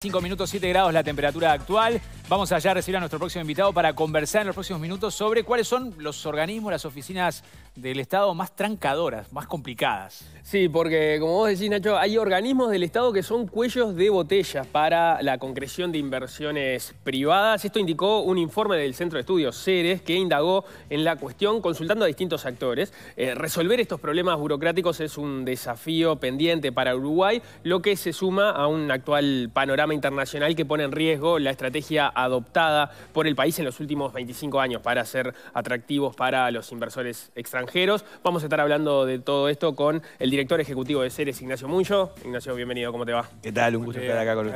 5 minutos 7 grados la temperatura actual. Vamos allá a recibir a nuestro próximo invitado para conversar en los próximos minutos sobre cuáles son los organismos, las oficinas del Estado más trancadoras, más complicadas. Sí, porque como vos decís, Nacho, hay organismos del Estado que son cuellos de botella para la concreción de inversiones privadas. Esto indicó un informe del Centro de Estudios CERES que indagó en la cuestión consultando a distintos actores. Eh, resolver estos problemas burocráticos es un desafío pendiente para Uruguay, lo que se suma a un actual panorama internacional que pone en riesgo la estrategia adoptada por el país en los últimos 25 años para ser atractivos para los inversores extranjeros. Vamos a estar hablando de todo esto con el director ejecutivo de Ceres, Ignacio Muncho Ignacio, bienvenido, ¿cómo te va? ¿Qué tal? Un gusto estar acá con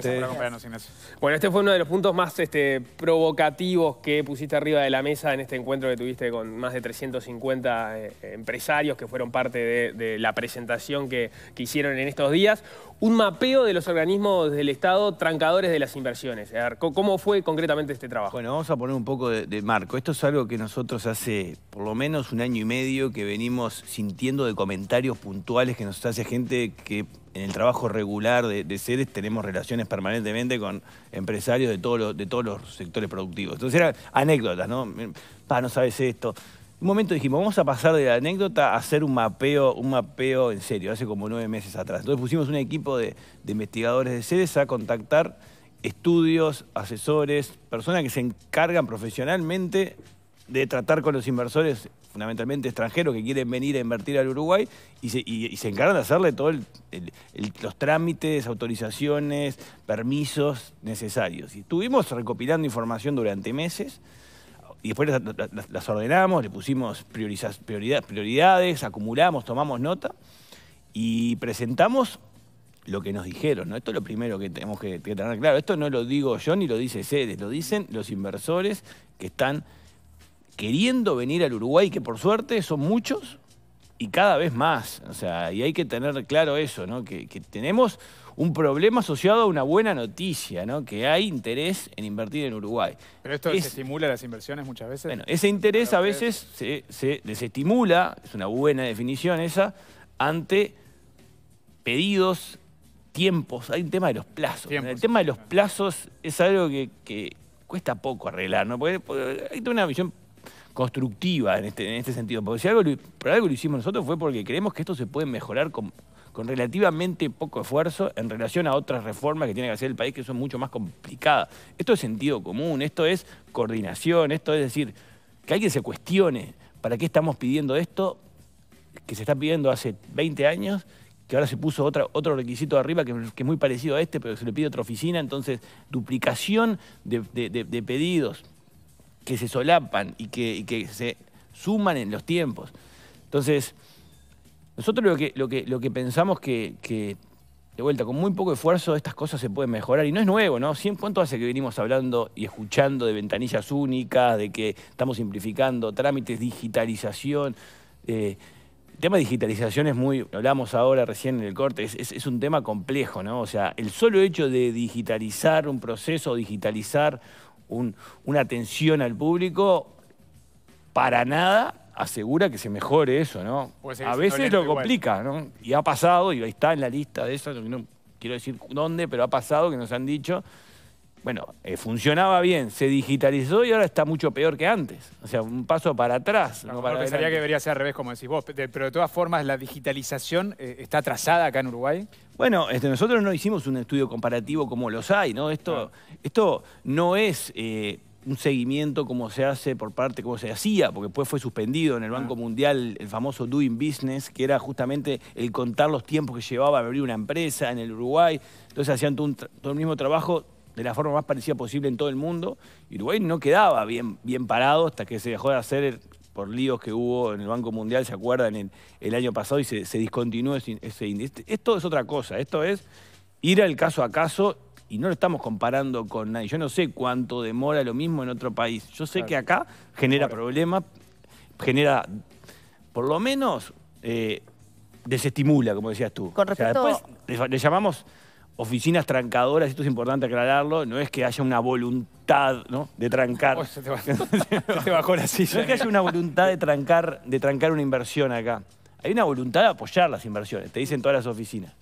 Bueno, este fue uno de los puntos más este, provocativos que pusiste arriba de la mesa en este encuentro que tuviste con más de 350 eh, empresarios que fueron parte de, la presentación que, que hicieron en estos días. Un mapeo de los organismos del Estado trancadores de las inversiones. A ver, ¿Cómo fue concretamente este trabajo? Bueno, vamos a poner un poco de, marco. Esto es algo que nosotros hace por lo menos un año y medio que venimos sintiendo de comentarios puntuales que nos hace gente que en el trabajo regular de, de seres tenemos relaciones permanentemente con empresarios de, todos los, de todos los sectores productivos. Entonces eran anécdotas, ¿no? Pa, no sabes esto un momento dijimos, vamos a pasar de la anécdota a hacer un mapeo, un mapeo en serio, hace como nueve meses atrás. Entonces pusimos un equipo de, investigadores de sedes a contactar estudios, asesores, personas que se encargan profesionalmente de tratar con los inversores, fundamentalmente extranjeros, que quieren venir a invertir al Uruguay y se, se encargan de hacerle todos los trámites, autorizaciones, permisos necesarios. Y estuvimos recopilando información durante meses y después las, ordenamos, le pusimos prioridades, acumulamos, tomamos nota y presentamos lo que nos dijeron. ¿no? Esto es lo primero que tenemos que, tener claro. Esto no lo digo yo ni lo dice Cedes, lo dicen los inversores que están queriendo venir al Uruguay, que por suerte son muchos y cada vez más. O sea, y hay que tener claro eso, ¿no? que tenemos un problema asociado a una buena noticia, ¿no? Que hay interés en invertir en Uruguay. Pero esto desestimula las inversiones muchas veces. Bueno, ese interés a veces se, desestimula, es una buena definición esa, ante pedidos, tiempos. Hay un tema de los plazos. el tema de los plazos es algo que, cuesta poco arreglar, ¿no? Porque, hay una visión constructiva en este, este sentido. Porque algo, por algo lo hicimos nosotros fue porque creemos que esto se puede mejorar con con relativamente poco esfuerzo en relación a otras reformas que tiene que hacer el país que son mucho más complicadas. Esto es sentido común, esto es coordinación, esto es decir, que alguien se cuestione para qué estamos pidiendo esto que se está pidiendo hace 20 años que ahora se puso otro requisito arriba que, es muy parecido a este, pero se le pide otra oficina, entonces duplicación de, pedidos que se solapan y que, y que se suman en los tiempos. Entonces, nosotros lo que, lo lo que pensamos que, de vuelta, con muy poco esfuerzo estas cosas se pueden mejorar. Y no es nuevo, ¿no? ¿Cuánto hace que venimos hablando y escuchando de ventanillas únicas, de que estamos simplificando trámites, digitalización? Eh, el tema de digitalización es muy, hablamos ahora recién en el corte, es, un tema complejo, ¿no? O sea, el solo hecho de digitalizar un proceso, digitalizar una atención al público, para nada asegura que se mejore eso, ¿no? Pues A veces lo complica, ¿no? Y ha pasado, y está en la lista de eso, no quiero decir dónde, pero ha pasado que nos han dicho, bueno, eh, funcionaba bien, se digitalizó y ahora está mucho peor que antes. O sea, un paso para atrás. No, pensaría que debería ser al revés, como decís vos, pero de todas formas, ¿la digitalización eh, está trazada acá en Uruguay? Bueno, este, nosotros no hicimos un estudio comparativo como los hay, ¿no? Esto, ah. esto no es... Eh, un seguimiento como se hace por parte, como se hacía, porque después fue suspendido en el Banco ah. Mundial el famoso Doing Business, que era justamente el contar los tiempos que llevaba a abrir una empresa en el Uruguay. Entonces hacían todo, el mismo trabajo de la forma más parecida posible en todo el mundo. Y Uruguay no quedaba bien, bien parado hasta que se dejó de hacer por líos que hubo en el Banco Mundial, ¿se acuerdan? El, el año pasado y se, discontinuó ese índice. Este, esto es otra cosa, esto es ir al caso a caso y no lo estamos comparando con nadie. Yo no sé cuánto demora lo mismo en otro país. Yo sé que acá genera problemas, genera, por lo menos, eh, desestimula, como decías tú. Con después le llamamos oficinas trancadoras, esto es importante aclararlo, no es que haya una voluntad ¿no? de trancar. bajó, la silla. No es que haya una voluntad de trancar, de trancar una inversión acá. Hay una voluntad de apoyar las inversiones, te dicen todas las oficinas.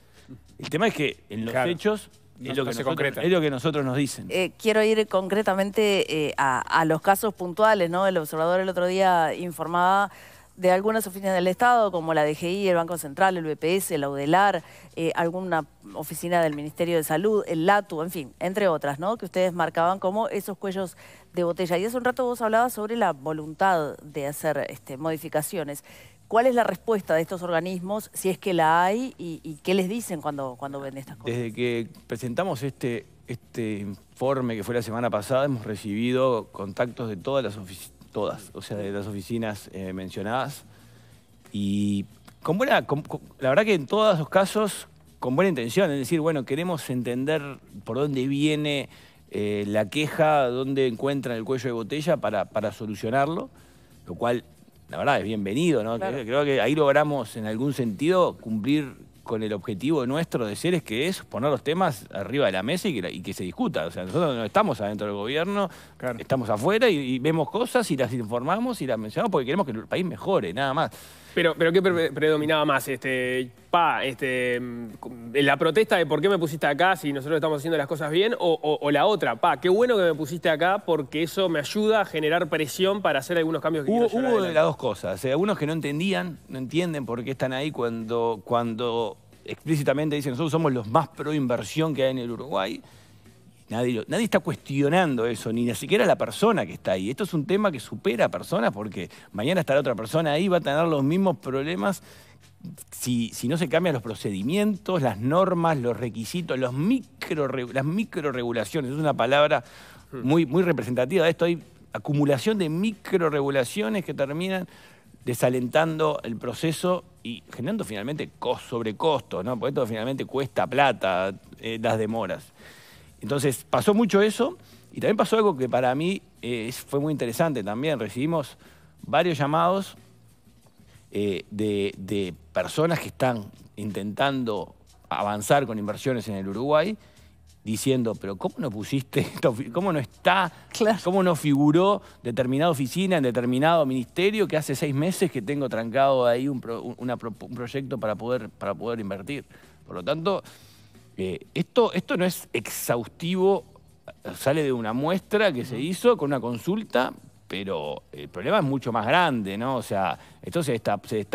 El tema es que en los hechos es, lo que nosotros, es, que nosotros, nos dicen. Eh, quiero ir concretamente eh, a, los casos puntuales, ¿no? El observador el otro día informaba de algunas oficinas del Estado, como la DGI, el Banco Central, el BPS, la UDELAR, eh, alguna oficina del Ministerio de Salud, el LATU, en fin, entre otras, ¿no? Que ustedes marcaban como esos cuellos de botella. Y hace un rato vos hablabas sobre la voluntad de hacer este, modificaciones. ¿Cuál es la respuesta de estos organismos, si es que la hay, y, qué les dicen cuando, cuando ven estas cosas? Desde que presentamos este, este informe que fue la semana pasada, hemos recibido contactos de todas las oficinas, todas, o sea, de las oficinas eh, mencionadas, y con buena, la verdad que en todos los casos, con buena intención, es decir, bueno, queremos entender por dónde viene eh, la queja, dónde encuentran el cuello de botella para, para solucionarlo, lo cual la verdad es bienvenido, ¿no? Creo que ahí logramos en algún sentido cumplir con el objetivo nuestro de seres que es poner los temas arriba de la mesa y que, se discuta. O sea, nosotros no estamos adentro del gobierno, estamos afuera y, vemos cosas y las informamos y las mencionamos porque queremos que el país mejore, nada más. Pero, pero ¿qué predominaba más? Este, pa, este, mm, la protesta de por qué me pusiste acá si nosotros estamos haciendo las cosas bien, o, la otra, pa, qué bueno que me pusiste acá porque eso me ayuda a generar presión para hacer algunos cambios que hubo, Hubo de las dos cosas. Eh, algunos que no entendían, no entienden por qué están ahí cuando, cuando explícitamente dicen nosotros somos los más pro inversión que hay en el Uruguay. Nadie, nadie, está cuestionando eso, ni, ni siquiera la persona que está ahí. Esto es un tema que supera a personas porque mañana estará otra persona ahí, va a tener los mismos problemas si, no se cambian los procedimientos, las normas, los requisitos, los micro, las microregulaciones, es una palabra hmm. muy, muy representativa de esto, hay acumulación de microregulaciones que terminan desalentando el proceso y generando finalmente sobrecostos, ¿no? porque esto finalmente cuesta plata, eh, las demoras. Entonces pasó mucho eso y también pasó algo que para mí eh, fue muy interesante también, recibimos varios llamados eh, de, personas que están intentando avanzar con inversiones en el Uruguay diciendo, pero ¿cómo no pusiste, esto? cómo no está, cómo no figuró determinada oficina en determinado ministerio que hace seis meses que tengo trancado ahí un, proyecto para poder, para poder invertir? Por lo tanto, eh, esto, esto no es exhaustivo, sale de una muestra que se hizo con una consulta pero eh, el problema es mucho más grande, ¿no? O sea, esto se destapa, se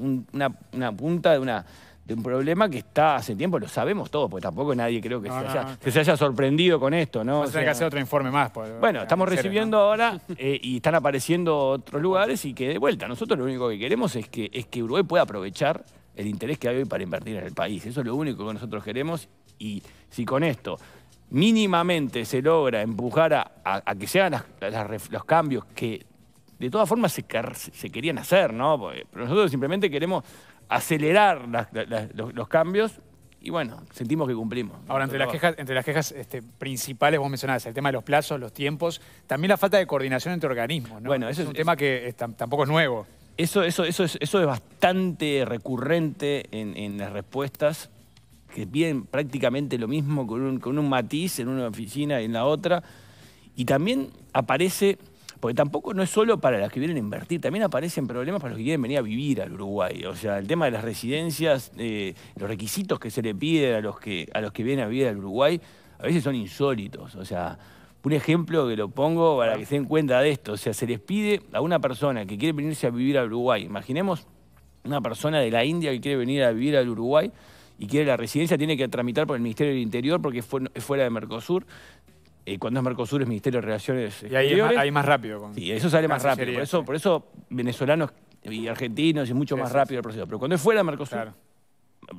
una, punta de una de un problema que está hace tiempo, lo sabemos todos, porque tampoco nadie creo que, se, haya, se, haya, sorprendido con esto. ¿no? Vamos que hacer otro informe más. Pues, bueno, eh, estamos recibiendo ahora eh, y están apareciendo otros lugares y que de vuelta, nosotros lo único que queremos es que, es que Uruguay pueda aprovechar el interés que hay hoy para invertir en el país. Eso es lo único que nosotros queremos y si con esto mínimamente se logra empujar a, que se hagan los cambios que de todas formas se, querían hacer, ¿no? pero nosotros simplemente queremos acelerar los, cambios y bueno, sentimos que cumplimos. Ahora, entre las quejas, entre las quejas este, principales, vos mencionabas el tema de los plazos, los tiempos, también la falta de coordinación entre organismos, ¿no? Bueno, eso es un tema que eh, tampoco es nuevo. Eso, eso, eso, es, eso es bastante recurrente en, en las respuestas que piden prácticamente lo mismo con un, con un matiz en una oficina y en la otra. Y también aparece, porque tampoco no es solo para las que vienen a invertir, también aparecen problemas para los que quieren venir a vivir al Uruguay. O sea, el tema de las residencias, eh, los requisitos que se le piden a los que, a los que vienen a vivir al Uruguay, a veces son insólitos. O sea, un ejemplo que lo pongo para que se den cuenta de esto. O sea, se les pide a una persona que quiere venirse a vivir al Uruguay, imaginemos una persona de la India que quiere venir a vivir al Uruguay, y quiere la residencia, tiene que tramitar por el Ministerio del Interior porque es fuera de Mercosur. Eh, cuando es Mercosur es Ministerio de Relaciones Y ahí, es, más, rápido. Con sí, eso sale más rápido. Por eso, por eso venezolanos y argentinos es mucho más rápido el proceso. Pero cuando es fuera de Mercosur,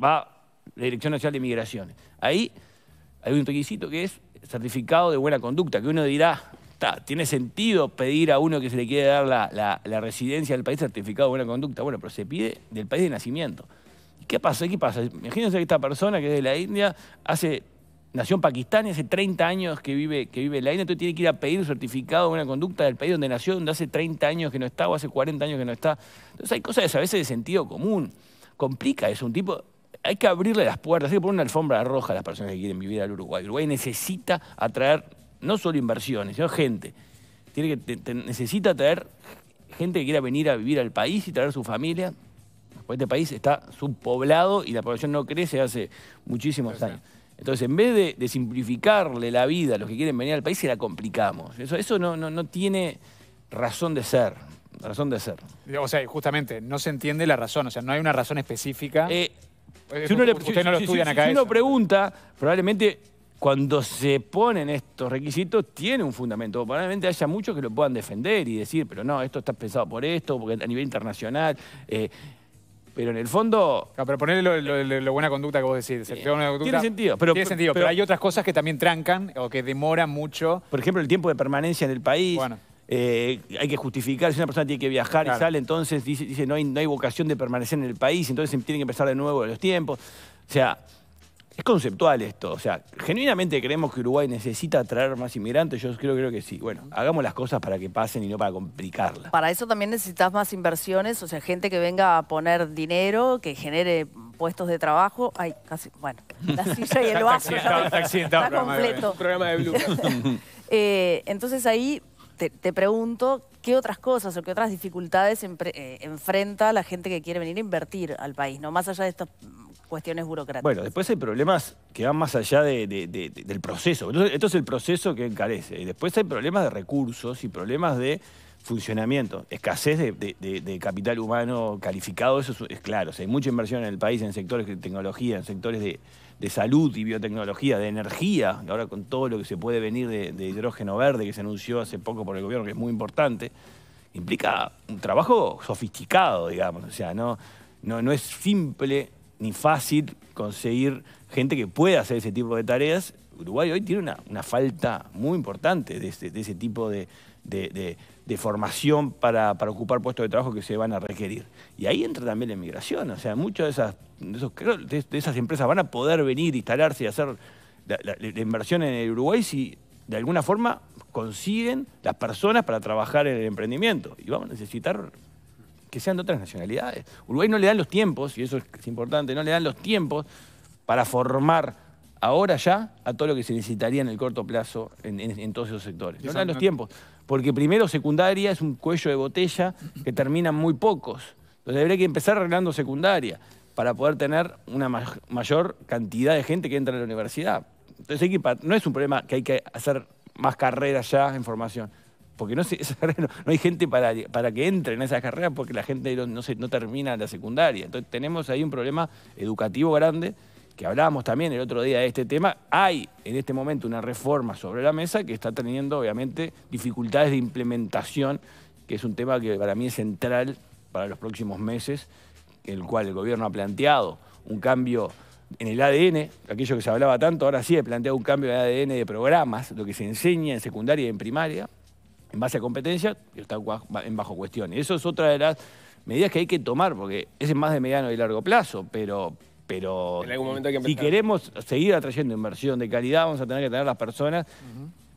va la Dirección Nacional de Migraciones. Ahí hay un requisito que es certificado de buena conducta, que uno dirá, ¿tiene sentido pedir a uno que se le quiere dar la, la residencia del país certificado de buena conducta? Bueno, pero se pide del país de nacimiento. ¿Y qué pasa? ¿Qué pasa? Imagínense que esta persona que es de la India hace nació en Pakistán y hace 30 años que vive, que vive en la India, entonces tiene que ir a pedir un certificado de buena conducta del país donde nació, donde hace 30 años que no está o hace 40 años que no está. Entonces hay cosas a veces de sentido común. Complica eso. Un tipo, hay que abrirle las puertas, hay que poner una alfombra roja a las personas que quieren vivir al Uruguay. Uruguay necesita atraer no solo inversiones, sino gente. Tiene que, necesita atraer gente que quiera venir a vivir al país y traer su familia. Porque este país está subpoblado y la población no crece hace muchísimos años. Entonces, en vez de, simplificarle la vida a los que quieren venir al país, se la complicamos. Eso, no, tiene razón de ser razón de ser. O sea, justamente, no se entiende la razón, o sea, no hay una razón específica. Eh, eh, si uno, uno pregunta, probablemente cuando se ponen estos requisitos tiene un fundamento. Probablemente haya muchos que lo puedan defender y decir, pero no, esto está pensado por esto, porque a nivel internacional. Eh, pero en el fondo. a pero ponerle lo, buena conducta que vos decís. tiene sentido. Pero, tiene sentido, pero, hay otras cosas que también trancan o que demoran mucho. Por ejemplo, el tiempo de permanencia en el país. Eh, hay que justificar, si una persona tiene que viajar y sale, entonces dice, dice no, hay, vocación de permanecer en el país, entonces tienen que empezar de nuevo los tiempos. O sea, es conceptual esto. O sea, genuinamente creemos que Uruguay necesita atraer más inmigrantes. Yo creo, creo que sí. Bueno, hagamos las cosas para que pasen y no para complicarlas. Para eso también necesitas más inversiones, o sea, gente que venga a poner dinero, que genere puestos de trabajo. Ay, casi, bueno, la silla y el vaso. está, completo. Programa de eh, entonces ahí te, pregunto qué otras cosas o qué otras dificultades eh, enfrenta la gente que quiere venir a invertir al país, ¿no? Más allá de estos cuestiones burocráticas. Bueno, después hay problemas que van más allá del proceso. esto es el proceso que encarece. Y después hay problemas de recursos y problemas de funcionamiento, escasez de, capital humano calificado, eso es, claro. hay mucha inversión en el país en sectores de tecnología, en sectores de, salud y biotecnología, de energía, ahora con todo lo que se puede venir de, hidrógeno verde que se anunció hace poco por el gobierno, que es muy importante, implica un trabajo sofisticado, digamos, o sea, no, no, no es simple ni fácil conseguir gente que pueda hacer ese tipo de tareas. Uruguay hoy tiene una, falta muy importante de ese, tipo de, formación para, ocupar puestos de trabajo que se van a requerir. Y ahí entra también la inmigración, o sea, muchas de esas, de esas empresas van a poder venir, instalarse y hacer la, inversión en el Uruguay si de alguna forma consiguen las personas para trabajar en el emprendimiento. Y vamos a necesitar que sean de otras nacionalidades. Uruguay no le dan los tiempos, y eso es importante, no le dan los tiempos para formar ahora ya a todo lo que se necesitaría en el corto plazo en, todos esos sectores. No le dan los tiempos, porque primero secundaria es un cuello de botella que terminan muy pocos. Entonces habría que empezar arreglando secundaria para poder tener una mayor cantidad de gente que entra a la universidad. Entonces no es un problema que hay que hacer más carreras ya en formación porque no, hay gente para, para, que entre en esas carreras porque la gente no, no termina la secundaria. Entonces tenemos ahí un problema educativo grande que hablábamos también el otro día de este tema, hay en este momento una reforma sobre la mesa que está teniendo obviamente dificultades de implementación, que es un tema que para mí es central para los próximos meses, el cual el gobierno ha planteado un cambio en el ADN, aquello que se hablaba tanto, ahora sí ha planteado un cambio de ADN de programas, lo que se enseña en secundaria y en primaria, en base a competencia, está en bajo cuestión. Y eso es otra de las medidas que hay que tomar, porque es más de mediano y largo plazo, pero, pero si queremos seguir atrayendo inversión de calidad, vamos a tener que tener las personas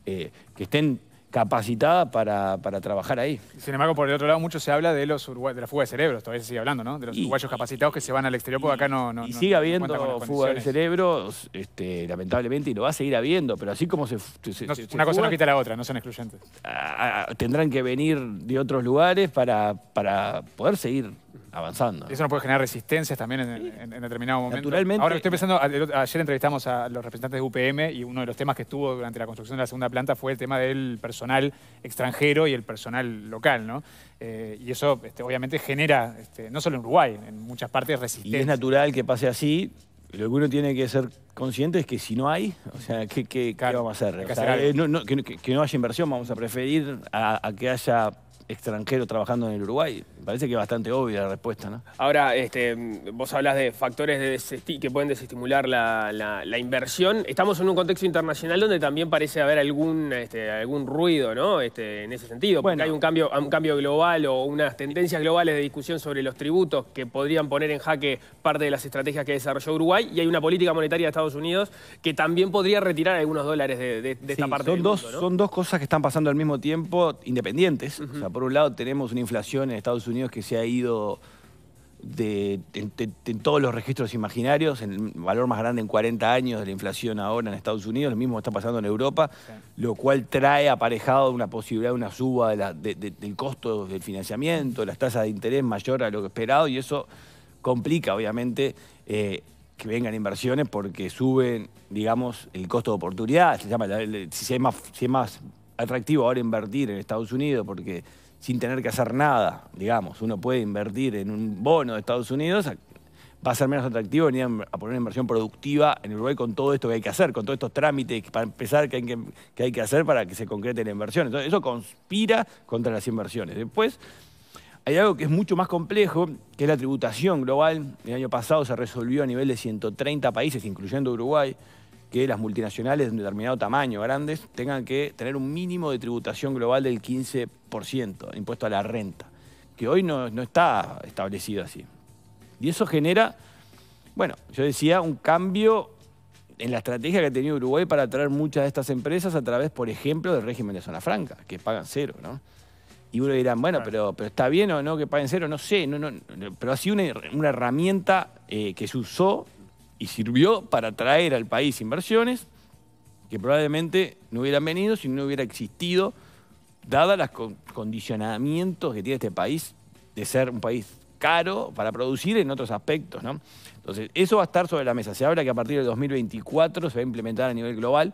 eh, que estén capacitada para, trabajar ahí. Sin embargo, por el otro lado, mucho se habla de los la fuga de cerebros, todavía se sigue hablando, ¿no? De los uruguayos capacitados que se van al exterior, porque acá no... no y sigue habiendo fuga de cerebros, este, lamentablemente, y lo va a seguir habiendo, pero así como se... una cosa no quita la otra, no son excluyentes. tendrán que venir de otros lugares para, para poder seguir avanzando. Eso no puede generar resistencias también en, determinado momento. Naturalmente. Ahora estoy pensando, ayer entrevistamos a los representantes de UPM y uno de los temas que estuvo durante la construcción de la segunda planta fue el tema del personal extranjero y el personal local, ¿no? Eh, y eso este, obviamente genera, este, no solo en Uruguay, en muchas partes resistencia. Y es natural que pase así. Lo que uno tiene que ser consciente es que si no hay, o sea, ¿qué, qué, vamos a hacer? Eh, que, no haya inversión, vamos a preferir a que haya extranjero trabajando en el Uruguay? Me parece que es bastante obvia la respuesta, ¿no? Ahora, este, vos hablas de factores que pueden desestimular la, inversión. Estamos en un contexto internacional donde también parece haber algún, este, algún ruido, ¿no? Este, en ese sentido, porque hay un cambio, un cambio global o unas tendencias globales de discusión sobre los tributos que podrían poner en jaque parte de las estrategias que desarrolló Uruguay y hay una política monetaria de Estados Unidos que también podría retirar algunos dólares de, esta parte son dos, Son dos cosas que están pasando al mismo tiempo independientes por un lado tenemos una inflación en Estados Unidos que se ha ido de, en, todos los registros imaginarios, en el valor más grande en 40 años de la inflación ahora en Estados Unidos, lo mismo está pasando en Europa, lo cual trae aparejado una posibilidad de una suba del costo del financiamiento, las tasas de interés mayor a lo esperado y eso complica obviamente eh, que vengan inversiones porque suben, digamos, el costo de oportunidad, se llama, si es más atractivo ahora invertir en Estados Unidos porque sin tener que hacer nada, digamos. Uno puede invertir en un bono de Estados Unidos, va a ser menos atractivo venir em- a poner una inversión productiva en Uruguay con todo esto que hay que hacer, con todos estos trámites para empezar que hay que, que, hay que hacer para que se concrete la inversión. Entonces, eso conspira contra las inversiones. Después, hay algo que es mucho más complejo, que es la tributación global. El año pasado se resolvió a nivel de 130 países, incluyendo Uruguay que las multinacionales de determinado tamaño, grandes, tengan que tener un mínimo de tributación global del 15%, impuesto a la renta, que hoy no, está establecido así. Y eso genera, bueno, yo decía, un cambio en la estrategia que ha tenido Uruguay para atraer muchas de estas empresas a través, por ejemplo, del régimen de zona franca, que pagan cero, ¿no? Y uno dirá, bueno, pero, pero está bien o no que paguen cero, no sé, no, no, pero ha sido una, herramienta eh, que se usó y sirvió para traer al país inversiones que probablemente no hubieran venido si no hubiera existido, dadas los condicionamientos que tiene este país de ser un país caro para producir en otros aspectos. ¿no? Entonces, eso va a estar sobre la mesa. Se habla que a partir del 2024 se va a implementar a nivel global.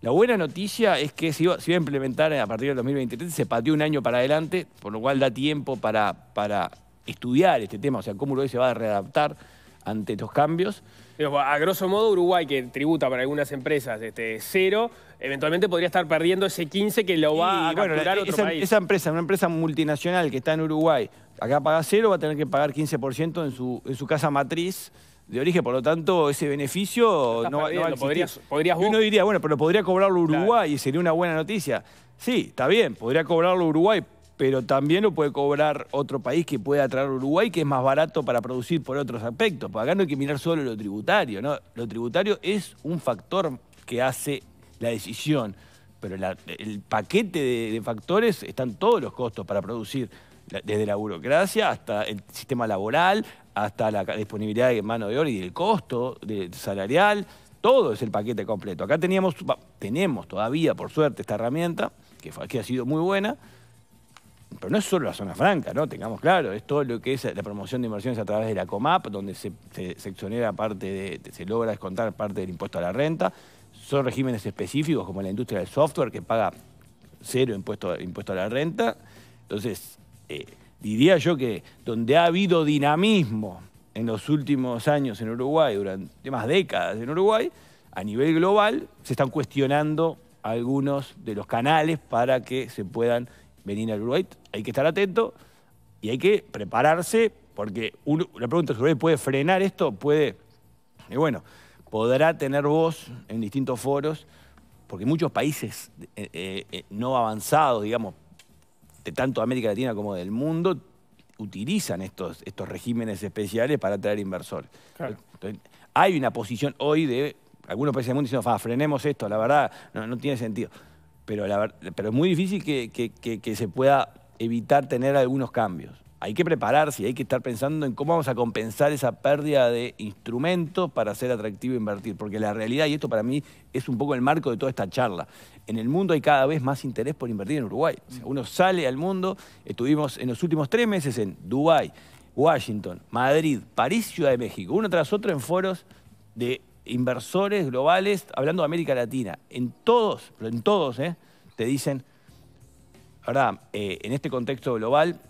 La buena noticia es que se iba, a implementar a partir del 2023, se pateó un año para adelante, por lo cual da tiempo para, para estudiar este tema, o sea, cómo lo se va a readaptar ante estos cambios. a grosso modo, Uruguay, que tributa para algunas empresas este, cero, eventualmente podría estar perdiendo ese 15 que lo va a e-, esa, país. Esa empresa, una empresa multinacional que está en Uruguay, acá paga cero, va a tener que pagar 15% en su, en su casa matriz de origen, por lo tanto, ese beneficio no, va a existir. Uno diría, bueno, pero podría cobrarlo Uruguay y sería una buena noticia. Sí, está bien, podría cobrarlo Uruguay, pero también lo puede cobrar otro país que pueda atraer Uruguay, que es más barato para producir por otros aspectos. Porque acá no hay que mirar solo lo tributario, ¿no? Lo tributario es un factor que hace la decisión, pero el paquete de, factores están todos los costos para producir, desde la burocracia hasta el sistema laboral, hasta la disponibilidad de mano de obra y el costo salarial, todo es el paquete completo. Acá teníamos, tenemos todavía, por suerte, esta herramienta, que, que ha sido muy buena, pero no es solo la zona franca, ¿no? Tengamos claro, es todo lo que es la promoción de inversiones a través de la COMAP, donde se, parte se logra descontar parte del impuesto a la renta. Son regímenes específicos como la industria del software que paga cero impuesto, impuesto a la renta. Entonces, eh, diría yo que donde ha habido dinamismo en los últimos años en Uruguay, durante más décadas en Uruguay, a nivel global, se están cuestionando algunos de los canales para que se puedan venir al Uruguay, hay que estar atento y hay que prepararse, porque la pregunta es, ¿Uruguay puede frenar esto? Puede. Y bueno, podrá tener voz en distintos foros, porque muchos países eh, eh, eh, no avanzados, digamos, de tanto América Latina como del mundo, utilizan estos, estos regímenes especiales para atraer inversores. hay una posición hoy de algunos países del mundo diciendo, frenemos esto, la verdad, no tiene sentido pero, es muy difícil que, se pueda evitar tener algunos cambios. Hay que prepararse, y hay que estar pensando en cómo vamos a compensar esa pérdida de instrumentos para ser atractivo e invertir, porque la realidad, y esto para mí es un poco el marco de toda esta charla, en el mundo hay cada vez más interés por invertir en Uruguay. uno sale al mundo, estuvimos en los últimos tres meses en Dubái, Washington, Madrid, París, Ciudad de México, uno tras otro en foros de inversores globales, hablando de América Latina, en todos, en todos, ¿eh? te dicen, eh, en este contexto global,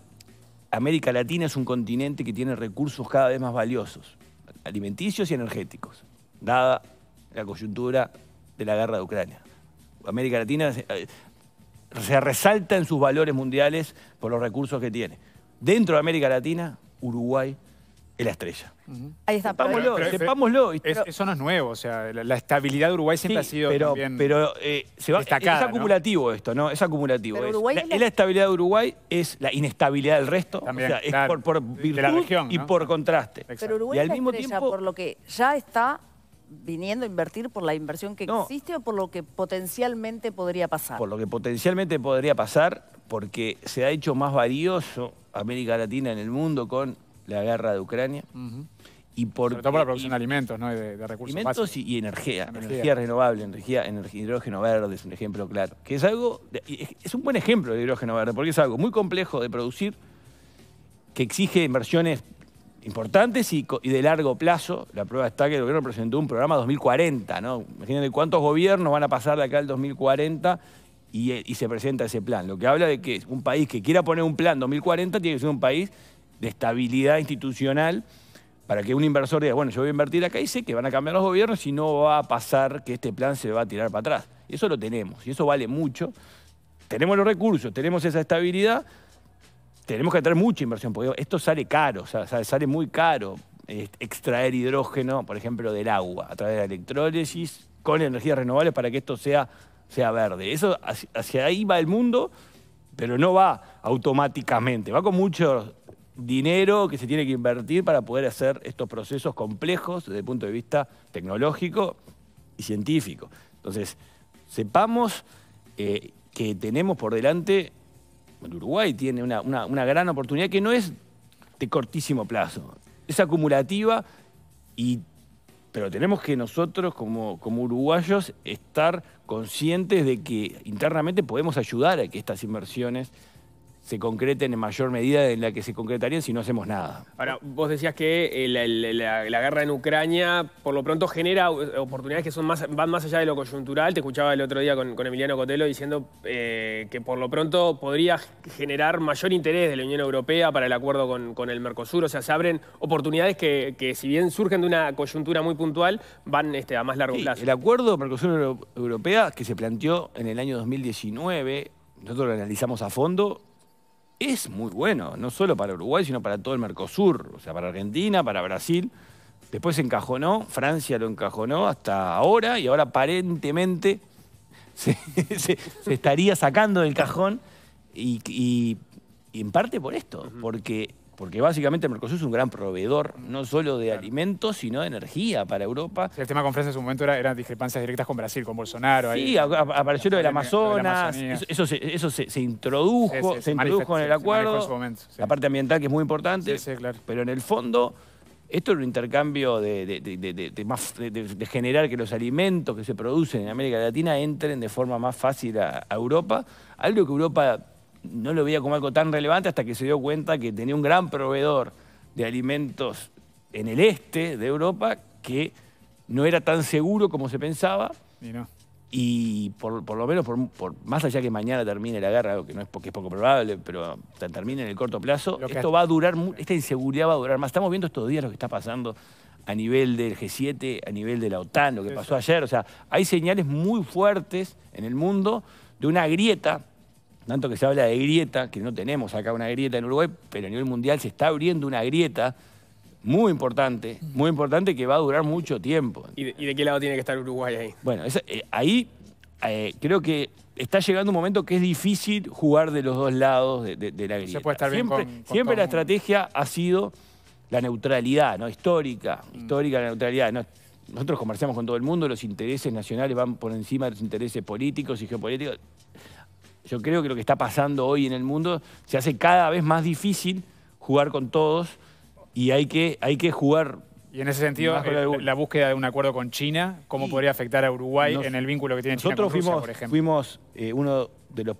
América Latina es un continente que tiene recursos cada vez más valiosos, alimenticios y energéticos, dada la coyuntura de la guerra de Ucrania. América Latina se eh, resalta en sus valores mundiales por los recursos que tiene. Dentro de América Latina, Uruguay es la estrella. Ahí está. Sepámoslo, eso no es nuevo, o sea, la, estabilidad de Uruguay siempre ha sido pero, pero, eh, se va, Es acumulativo esto, ¿no? Es acumulativo. Es. La, estabilidad de Uruguay, es la inestabilidad del resto. También, por, de la región, y por contraste. Pero Uruguay y al mismo tiempo, por lo que ya está viniendo a invertir por la inversión que existe o por lo que potencialmente podría pasar? Por lo que potencialmente podría pasar, porque se ha hecho más valioso América Latina en el mundo con la guerra de Ucrania. y por, Sobre todo por la producción de alimentos, ¿no? De, recursos alimentos Y, energía, energía, renovable, energía, hidrógeno verde, es un ejemplo claro. Que es algo, es, un buen ejemplo de hidrógeno verde, porque es algo muy complejo de producir, que exige inversiones importantes y, de largo plazo. La prueba está que el gobierno presentó un programa 2040, ¿no? Imagínate cuántos gobiernos van a pasar de acá al 2040 y, se presenta ese plan. Lo que habla de que un país que quiera poner un plan 2040 tiene que ser un país de estabilidad institucional para que un inversor diga, bueno, yo voy a invertir acá y sé que van a cambiar los gobiernos y no va a pasar que este plan se va a tirar para atrás. Eso lo tenemos y eso vale mucho. Tenemos los recursos, tenemos esa estabilidad, tenemos que traer mucha inversión, porque esto sale caro, sale muy caro extraer hidrógeno, por ejemplo, del agua a través de la electrólisis con energías renovables para que esto sea, sea verde. Eso hacia ahí va el mundo, pero no va automáticamente, va con muchos dinero que se tiene que invertir para poder hacer estos procesos complejos desde el punto de vista tecnológico y científico. Entonces, sepamos eh, que tenemos por delante, Uruguay tiene una, gran oportunidad que no es de cortísimo plazo, es acumulativa y pero tenemos que nosotros como, como, uruguayos estar conscientes de que internamente podemos ayudar a que estas inversiones se concreten en mayor medida de la que se concretarían si no hacemos nada. Ahora, vos decías que eh, la, guerra en Ucrania por lo pronto genera oportunidades que son más, van más allá de lo coyuntural. Te escuchaba el otro día con, Emiliano Cotelo diciendo eh, que por lo pronto podría generar mayor interés de la Unión Europea para el acuerdo con, el Mercosur. O sea, se abren oportunidades que, si bien surgen de una coyuntura muy puntual, van este, a más largo plazo. El acuerdo Mercosur-Europea que se planteó en el año 2019, nosotros lo analizamos a fondo, es muy bueno, no solo para Uruguay, sino para todo el Mercosur, o sea, para Argentina, para Brasil. Después encajonó, Francia lo encajonó hasta ahora y ahora aparentemente se, estaría sacando del cajón y, y, en parte por esto, porque porque básicamente Mercosur es un gran proveedor, no solo de alimentos, sino de energía para Europa. El tema con Francia en su momento era, eran discrepancias directas con Brasil, con Bolsonaro. Sí, apareció lo del Amazonas, eso, se, introdujo, se, introdujo en el acuerdo, la parte ambiental que es muy importante, claro. pero en el fondo... Esto es un intercambio de, generar que los alimentos que se producen en América Latina entren de forma más fácil a Europa, algo que Europa no lo veía como algo tan relevante hasta que se dio cuenta que tenía un gran proveedor de alimentos en el este de Europa que no era tan seguro como se pensaba. Y, por, lo menos, por, más allá que mañana termine la guerra, que no es, porque es poco probable, pero termine en el corto plazo, esto va a durar, esta inseguridad va a durar más. Estamos viendo estos días lo que está pasando a nivel del G7, a nivel de la OTAN, lo que pasó ayer. O sea, hay señales muy fuertes en el mundo de una grieta tanto que se habla de grieta, que no tenemos acá una grieta en Uruguay, pero a nivel mundial se está abriendo una grieta muy importante, muy importante que va a durar mucho tiempo. ¿Y de, qué lado tiene que estar Uruguay ahí? Bueno, eh, ahí eh, creo que está llegando un momento que es difícil jugar de los dos lados de, la grieta. siempre, la estrategia ha sido la neutralidad, ¿no? Histórica, mm. histórica la neutralidad. Nosotros comerciamos con todo el mundo, los intereses nacionales van por encima de los intereses políticos y geopolíticos. Yo creo que lo que está pasando hoy en el mundo se hace cada vez más difícil jugar con todos y hay que, hay que jugar y en ese sentido, eh, la búsqueda de un acuerdo con China, ¿cómo podría afectar a Uruguay en el vínculo que tiene China con fuimos, ejemplo? Fuimos eh, uno de los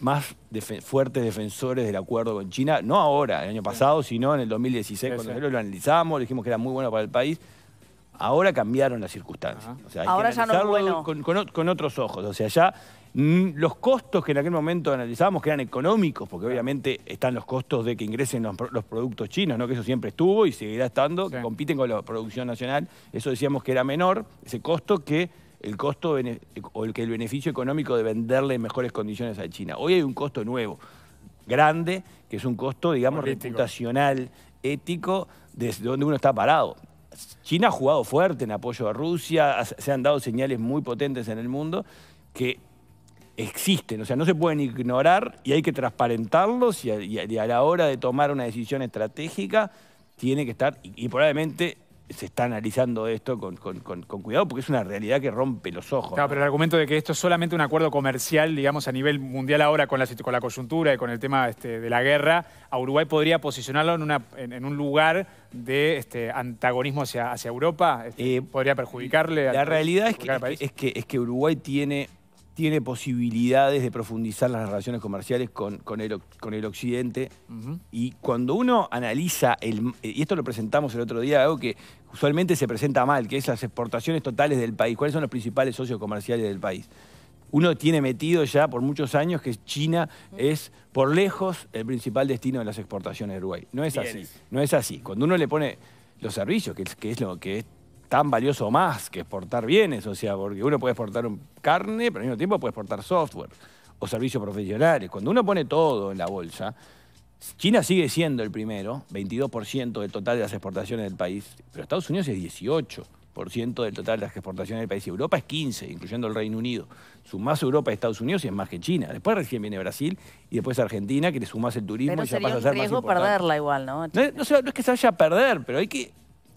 más fuertes defensores del acuerdo con China, no ahora, el año pasado, sino en el 2016, cuando lo analizamos, dijimos que era muy bueno para el país. Ahora cambiaron las circunstancias. O sea, hay Ahora que ya con, otros ojos. O sea, ya mm, los costos que en aquel momento analizábamos, que eran económicos, porque obviamente están los costos de que ingresen los, productos chinos, ¿no? que eso siempre estuvo y seguirá estando, que compiten con la producción nacional. Eso decíamos que era menor, ese costo que el costo o el beneficio económico de venderle en mejores condiciones a China. Hoy hay un costo nuevo, grande, que es un costo, digamos, reputacional, ético, desde donde uno está parado. China ha jugado fuerte en apoyo a Rusia, se han dado señales muy potentes en el mundo que existen, o sea, no se pueden ignorar y hay que transparentarlos y a, la hora de tomar una decisión estratégica tiene que estar, y probablemente se está analizando esto con, cuidado porque es una realidad que rompe los ojos. Claro, pero el argumento de que esto es solamente un acuerdo comercial, digamos, a nivel mundial ahora con la, con la coyuntura y con el tema este, de la guerra, a Uruguay podría posicionarlo en, una, en, un lugar de este, antagonismo hacia, hacia Europa, este, eh, podría perjudicarle. La realidad es que, es, que, es que Uruguay tiene tiene posibilidades de profundizar las relaciones comerciales con, el, occidente. Y cuando uno analiza, el, eh, y esto lo presentamos el otro día, algo que usualmente se presenta mal, que es las exportaciones totales del país, cuáles son los principales socios comerciales del país. Uno tiene metido ya por muchos años que China es por lejos el principal destino de las exportaciones de Uruguay. No es así, no es así. Cuando uno le pone los servicios, que es lo que es tan valioso más que exportar bienes, o sea, porque uno puede exportar carne, pero al mismo tiempo puede exportar software o servicios profesionales. Cuando uno pone todo en la bolsa, China sigue siendo el primero, 22% del total de las exportaciones del país, pero Estados Unidos es 18% del total de las exportaciones del país. Y Europa es 15, incluyendo el Reino Unido. Sumás Europa y Estados Unidos y es más que China. Después recién viene Brasil y después Argentina, que le sumás el turismo y ya pasa a ser más importante. perderla igual, no, no es que se vaya a perder, pero hay que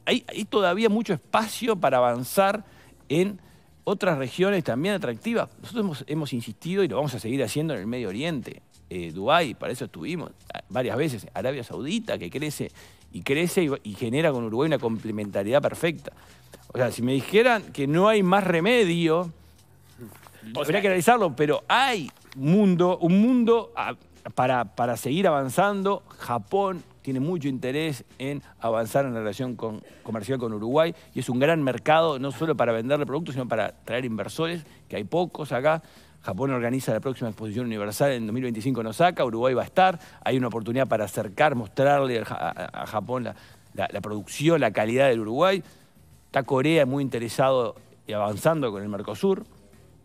hay, todavía mucho espacio para avanzar en otras regiones también atractivas. Nosotros hemos, insistido y lo vamos a seguir haciendo en el Medio Oriente. Eh, Dubái, para eso estuvimos varias veces. Arabia Saudita, que crece y crece y, genera con Uruguay una complementariedad perfecta. O sea, si me dijeran que no hay más remedio, habría que analizarlo, pero hay mundo, un mundo para, para seguir avanzando. Japón, tiene mucho interés en avanzar en la relación comercial con Uruguay y es un gran mercado, no solo para venderle productos, sino para traer inversores, que hay pocos acá. Japón organiza la próxima exposición universal en 2025 en Osaka, Uruguay va a estar, hay una oportunidad para acercar, mostrarle a, Japón la, producción, la calidad del Uruguay. Está Corea muy interesado y avanzando con el Mercosur.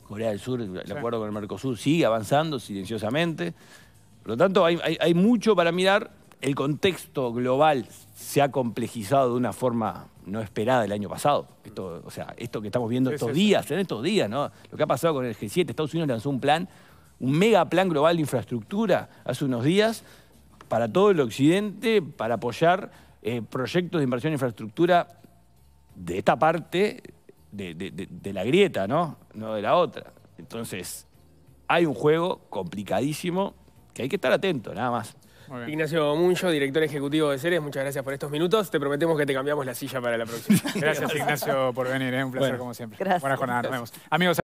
Corea del Sur, el acuerdo con el Mercosur sigue avanzando silenciosamente. Por lo tanto, hay, mucho para mirar el contexto global se ha complejizado de una forma no esperada el año pasado. Esto, o sea, esto que estamos viendo estos días, en estos días, ¿no? Lo que ha pasado con el G7, Estados Unidos lanzó un plan, un mega plan global de infraestructura hace unos días para todo el occidente, para apoyar eh, proyectos de inversión en infraestructura de esta parte de, de la grieta, ¿no? No de la otra. Entonces, hay un juego complicadísimo que hay que estar atento, nada más. Ignacio Muncho, director ejecutivo de Ceres, muchas gracias por estos minutos. Te prometemos que te cambiamos la silla para la próxima. gracias, Ignacio, por venir. ¿eh? Un placer como siempre. Gracias. Buena jornada, nos vemos. Amigos,